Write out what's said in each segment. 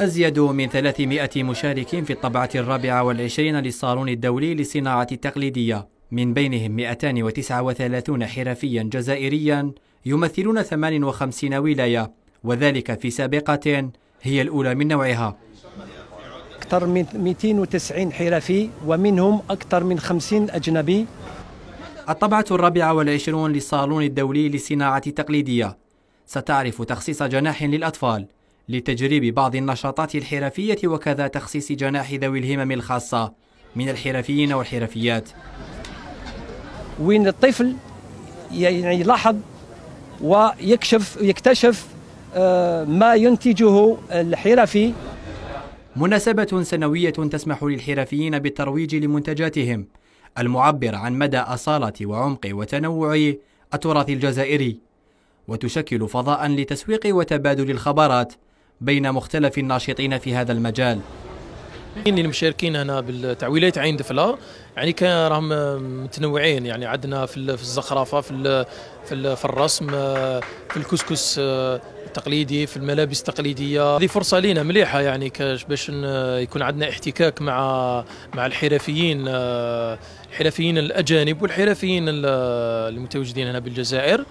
أزيد من 300 مشارك في الطبعة الرابعة والعشرين للصالون الدولي للصناعة التقليدية من بينهم 239 حرفيا جزائريا يمثلون 58 ولاية وذلك في سابقة هي الأولى من نوعها أكثر من 290 حرفي ومنهم أكثر من 50 أجنبي الطبعة الرابعة والعشرون للصالون الدولي للصناعة التقليدية ستعرف تخصيص جناح للأطفال لتجريب بعض النشاطات الحرفية وكذا تخصيص جناح ذوي الهمم الخاصة من الحرفيين والحرفيات وين الطفل يعني يلاحظ ويكشف يكتشف آه، ما ينتجه الحرفي مناسبة سنوية تسمح للحرفيين بالترويج لمنتجاتهم المعبر عن مدى أصالة وعمق وتنوع التراث الجزائري وتشكل فضاء لتسويق وتبادل الخبرات بين مختلف الناشطين في هذا المجال اللي المشاركين هنا بالتعويلات عين دفلا يعني كان راهم متنوعين يعني عندنا في الزخرفه في في الرسم في الكسكس آه، التقليدي في الملابس التقليديه هذه فرصه لينا مليحه يعني كاش باش يكون عندنا احتكاك مع مع الحرفيين الحرفيين آه، الاجانب والحرفيين المتواجدين هنا بالجزائر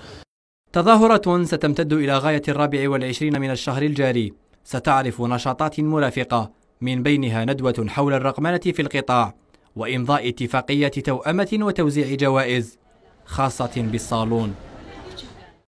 تظاهرة ستمتد إلى غاية الرابع والعشرين من الشهر الجاري ستعرف نشاطات مرافقة من بينها ندوة حول الرقمنة في القطاع وإمضاء اتفاقية توأمة وتوزيع جوائز خاصة بالصالون